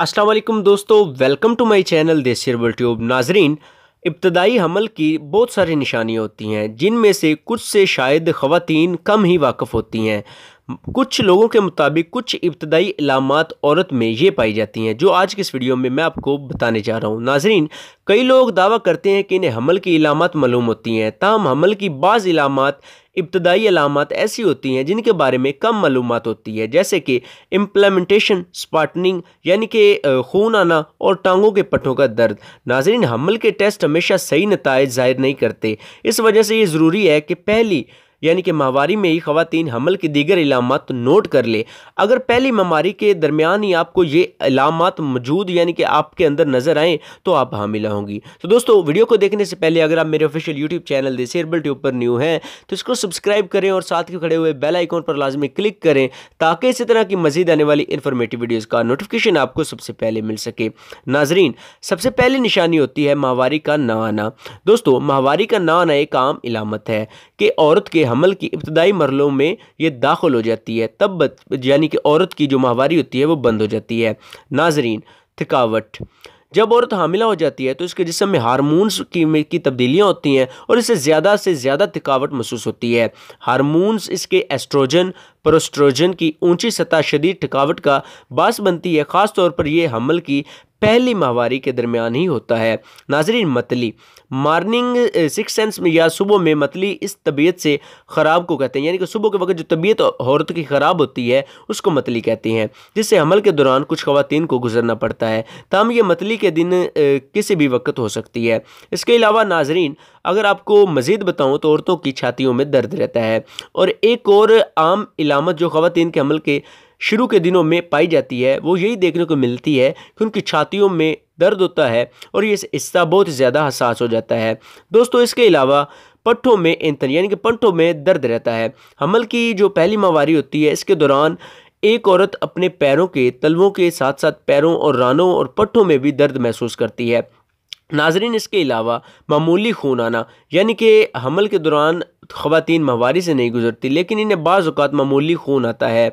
असलम दोस्तों welcome to my channel world tube नाजरीन इब्तदाई हमल की बहुत सारी निशानियाँ होती हैं जिनमें से कुछ से शायद ख़वातीन कम ही वाकफ़ होती हैं कुछ लोगों के मुताबिक कुछ इब्तदाई इलामत औरत में ये पाई जाती हैं जो आज की इस वीडियो में मैं आपको बताने जा रहा हूँ नाजरीन कई लोग दावा करते हैं कि इन्हें हमल की इलामत मालूम होती हैं तमाम हमल की बाज़ इलामत इब्तदाई अलामत ऐसी होती हैं जिनके बारे में कम मालूम होती है जैसे कि इम्प्लेमेंटेशन स्पाटनिंग यानी कि खून आना और टांगों के पट्टों का दर्द नाजरीन हमल के टेस्ट हमेशा सही नतज ज़ाहिर नहीं करते इस वजह से ये ज़रूरी है कि पहली यानी कि माहवारी में ही खातन हमल की दीगर इलामत तो नोट कर ले अगर पहली माहवारी के दरमियान ही आपको ये इलामत मौजूद यानी कि आपके अंदर नज़र आएँ तो आप हामिल होंगी तो दोस्तों वीडियो को देखने से पहले अगर आप मेरे official YouTube channel disable tube पर न्यू हैं तो इसको सब्सक्राइब करें और साथ ही खड़े हुए बेल आइकॉन पर लाजमी क्लिक करें ताकि इसी तरह की मजीद आने वाली इन्फॉर्मेटिव वीडियोज़ का नोटिफिकेशन आपको सबसे पहले मिल सके नाजरीन सबसे पहली निशानी होती है माहवारी का ना आना दोस्तों माहवारी का ना आना एक आम इलामत है कि औरत के हमल की इब्तदाई मरलों में ये दाखिल हो जाती है तब यानी कि औरत की जो माहवारी होती है वो बंद हो जाती है नाजरीन थकावट जब औरत हामिला हो जाती है तो उसके जिसम में हारमोन्स की, की तब्दीलियाँ होती हैं और इसे ज़्यादा से ज़्यादा थकावट महसूस होती है हारमोन्स इसके एस्ट्रोजन प्रोस्ट्रोजन की ऊंची सतह शदीद थकावट का बास बनती है ख़ासतौर पर यह हमल की पहली माहवारी के दरमियान ही होता है नाजरीन मतली मार्निंग सिक्स सेंस में या सुबह में मतली इस तबीयत से ख़राब को कहते हैं यानी कि सुबह के वक्त जो तबीयत औरत की ख़राब होती है उसको मतली कहते हैं जिससे हमल के दौरान कुछ खवतिन को गुजरना पड़ता है तमाम यह मतली के दिन किसी भी वक्त हो सकती है इसके अलावा नाजरीन अगर आपको मज़ीद बताऊँ तो औरतों की छातियों में दर्द रहता है और एक और आम इलाज अलामत जो ख़वान के हमल के शुरू के दिनों में पाई जाती है वो यही देखने को मिलती है कि उनकी छातियों में दर्द होता है और ये हिस्सा बहुत ज़्यादा हसास हो जाता है दोस्तों इसके अलावा पट्ठों में इंतन यानी कि पट्ठों में दर्द रहता है हमल की जो पहली माहवारी होती है इसके दौरान एक औरत अपने पैरों के तलवों के साथ साथ पैरों और रानों और पट्ठों में भी दर्द महसूस करती है नाजरीन इसके अलावा मामूली खून आना यानी कि हमल के दौरान ख़वान माहवारी से नहीं गुजरती लेकिन इन्हें बाज़ात मामूली खून आता है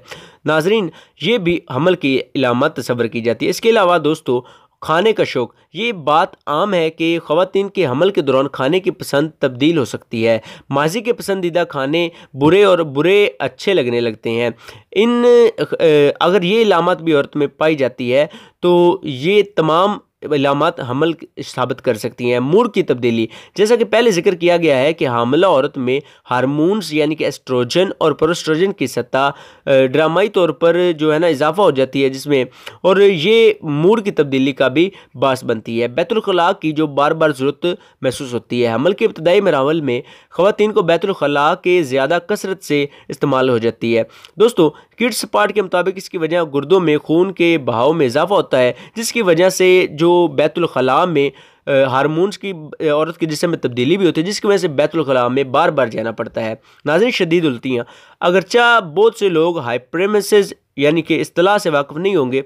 नाजरीन ये भी हमल की इलामत तस्वर की जाती है इसके अलावा दोस्तों खाने का शौक़ ये बात आम है कि खातन के हमल के दौरान खाने की पसंद तब्दील हो सकती है माजी के पसंदीदा खाने बुरे और बुरे अच्छे लगने लगते हैं इन अगर ये इलामत भी औरत में पाई जाती है तो ये तमाम इलामत हमल साबित कर सकती हैं मूड की तब्दीली जैसा कि पहले जिक्र किया गया है कि हामला औरत में हारमोन्स यानी कि एस्ट्रोजन और प्रोस्ट्रोजन की सतह ड्रामाई तौर पर जो है ना इजाफा हो जाती है जिसमें और ये मूड की तब्दीली का भी बास बनती है बैतुलखला की जो बार बार ज़रूरत महसूस होती है हमल के इब्तदाई मरावल में खातन को बैतुलखला के ज़्यादा कसरत से इस्तेमाल हो जाती है दोस्तों किड्स पार्ट के मुताबिक इसकी वजह गुर्दों में खून के बहाव में इजाफा होता है जिसकी वजह से जो बैतुलखला में हारमोनस की औरत के जिसम में तब्दीली भी होती है जिसकी वजह से बैतुलखला में बार बार जाना पड़ता है नाजन शदीद उल्टियाँ अगरचा बहुत से लोग हाइप्रेमिस यानी कि असलाह से वाकफ़ नहीं होंगे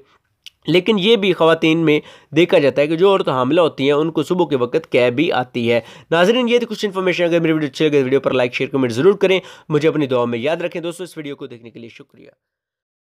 लेकिन ये भी खातन में देखा जाता है कि जो औरत हमला होती हैं उनको सुबह के वक्त कैब भी आती है नाजरन ये थी कुछ इन्फॉर्मेशन अगर मेरी वीडियो अच्छी लगे तो वीडियो पर लाइक शेयर कमेंट जरूर करें मुझे अपनी दुआ में याद रखें दोस्तों इस वीडियो को देखने के लिए शुक्रिया